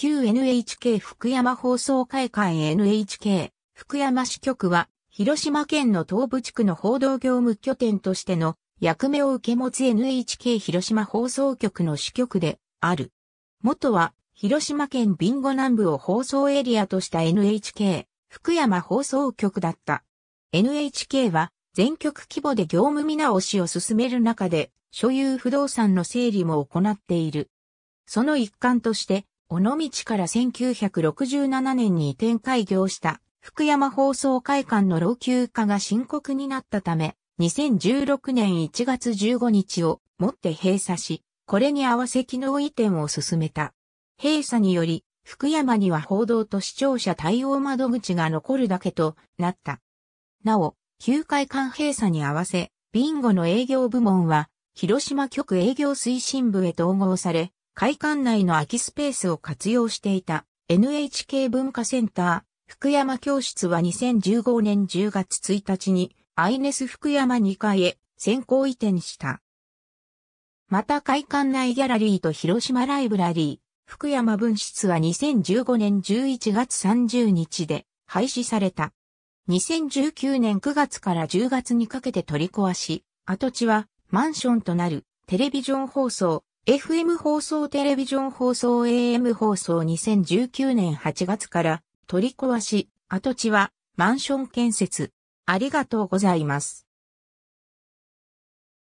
旧 NHK 福山放送会館 NHK 福山支局は広島県の東部地区の報道業務拠点としての役目を受け持つ NHK 広島放送局の支局である。元は広島県ビンゴ南部を放送エリアとした NHK 福山放送局だった。NHK は全局規模で業務見直しを進める中で所有不動産の整理も行っている。その一環として尾道から1967年に移転開業した福山放送会館の老朽化が深刻になったため、2016年1月15日をもって閉鎖し、これに合わせ機能移転を進めた。閉鎖により、福山には報道と視聴者対応窓口が残るだけとなった。なお、9回間閉鎖に合わせ、ビンゴの営業部門は、広島局営業推進部へ統合され、会館内の空きスペースを活用していた NHK 文化センター福山教室は2015年10月1日にアイネス福山2階へ先行移転した。また会館内ギャラリーと広島ライブラリー福山分室は2015年11月30日で廃止された。2019年9月から10月にかけて取り壊し、跡地はマンションとなるテレビジョン放送、FM 放送テレビジョン放送 AM 放送2019年8月から取り壊し、跡地はマンション建設。ありがとうございます。